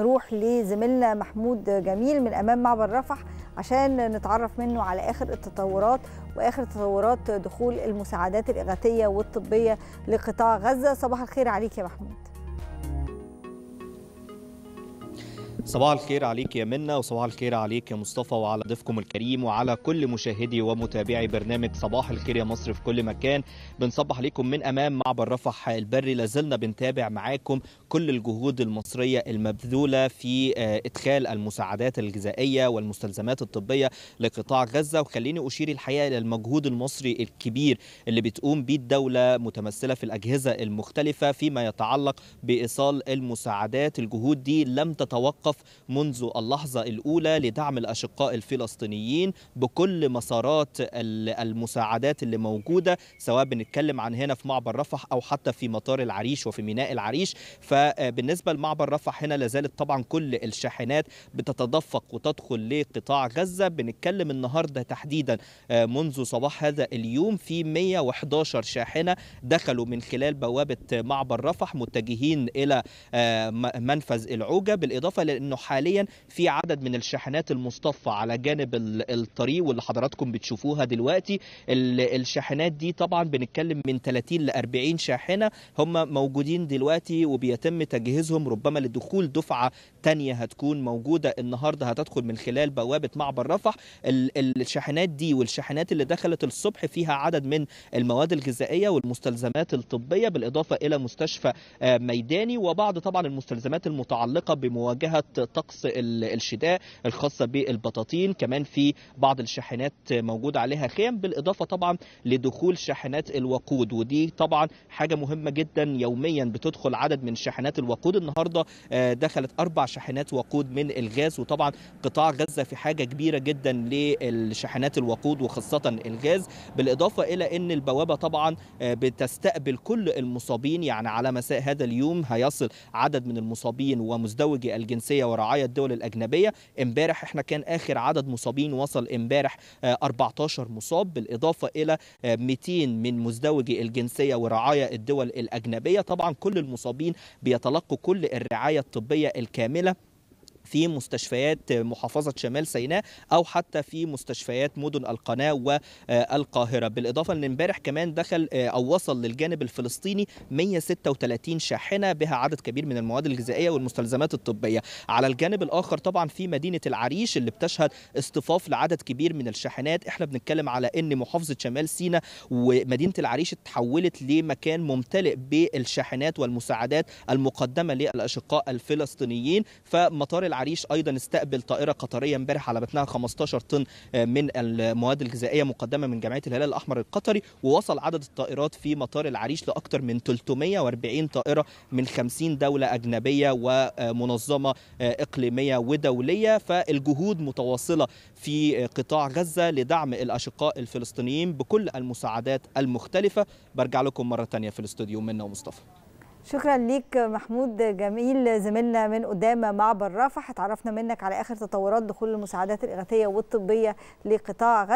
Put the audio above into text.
نروح لزميلنا محمود جميل من امام معبر رفح عشان نتعرف منه على اخر التطورات واخر تطورات دخول المساعدات الاغاثيه والطبيه لقطاع غزه صباح الخير عليك يا محمود صباح الخير عليك يا منا وصباح الخير عليك يا مصطفى وعلى ضيفكم الكريم وعلى كل مشاهدي ومتابعي برنامج صباح الخير يا مصر في كل مكان بنصبح عليكم من امام معبر رفح البري لازلنا بنتابع معاكم كل الجهود المصريه المبذوله في آه، ادخال المساعدات الغذائيه والمستلزمات الطبيه لقطاع غزه وخليني اشير الحقيقه الى المجهود المصري الكبير اللي بتقوم به الدوله متمثله في الاجهزه المختلفه فيما يتعلق بايصال المساعدات الجهود دي لم تتوقف وقف منذ اللحظة الأولى لدعم الأشقاء الفلسطينيين بكل مسارات المساعدات اللي موجودة سواء بنتكلم عن هنا في معبر رفح أو حتى في مطار العريش وفي ميناء العريش فبالنسبة لمعبر رفح هنا لازالت طبعا كل الشاحنات بتتدفق وتدخل لقطاع غزة بنتكلم النهاردة تحديدا آه، منذ صباح هذا اليوم في 111 شاحنة دخلوا من خلال بوابة معبر رفح متجهين إلى آه، منفذ العوجة بالإضافة انه حاليا في عدد من الشاحنات المصطفى على جانب الطريق واللي حضراتكم بتشوفوها دلوقتي الشاحنات دي طبعا بنتكلم من 30 ل 40 شاحنه هم موجودين دلوقتي وبيتم تجهيزهم ربما لدخول دفعه تانية هتكون موجوده النهارده هتدخل من خلال بوابه معبر رفح الشاحنات دي والشاحنات اللي دخلت الصبح فيها عدد من المواد الغذائيه والمستلزمات الطبيه بالاضافه الى مستشفى آه، ميداني وبعض طبعا المستلزمات المتعلقه بمواجهه طقس الشتاء الخاصه بالبطاطين كمان في بعض الشاحنات موجود عليها خيم بالاضافه طبعا لدخول شاحنات الوقود ودي طبعا حاجه مهمه جدا يوميا بتدخل عدد من شاحنات الوقود النهارده آه، دخلت اربع شاحنات وقود من الغاز وطبعا قطاع غزه في حاجه كبيره جدا للشاحنات الوقود وخاصه الغاز بالاضافه الى ان البوابه طبعا آه، بتستقبل كل المصابين يعني على مساء هذا اليوم هيصل عدد من المصابين ومزدوجي الجنسيه الاجنبيه ورعايا الدول الاجنبيه امبارح احنا كان اخر عدد مصابين وصل امبارح 14 آه، مصاب بالاضافه الى 200 آه، من مزدوجي الجنسيه ورعايا الدول الاجنبيه طبعا كل المصابين بيتلقوا كل الرعايه الطبيه الكامله في مستشفيات محافظة شمال سيناء أو حتى في مستشفيات مدن القناة والقاهرة بالإضافة أن امبارح كمان دخل آه، أو وصل للجانب الفلسطيني 136 شاحنة بها عدد كبير من المواد الغذائية والمستلزمات الطبية على الجانب الآخر طبعا في مدينة العريش اللي بتشهد اصطفاف لعدد كبير من الشاحنات احنا بنتكلم على أن محافظة شمال سيناء ومدينة العريش اتحولت لمكان ممتلئ بالشاحنات والمساعدات المقدمة للأشقاء الفلسطينيين فمطار العريش ايضا استقبل طائره قطريه امبارح على متنها 15 طن آه، من المواد الغذائيه مقدمه من جمعيه الهلال الاحمر القطري ووصل عدد الطائرات في مطار العريش لاكثر من 340 طائره من 50 دوله اجنبيه ومنظمه آه، اقليميه ودوليه فالجهود متواصله في قطاع غزه لدعم الاشقاء الفلسطينيين بكل المساعدات المختلفه برجع لكم مره ثانيه في الاستوديو منا ومصطفى شكرا ليك محمود جميل زميلنا من قدام معبر رفح اتعرفنا منك على اخر تطورات دخول المساعدات الاغاثيه والطبيه لقطاع غزه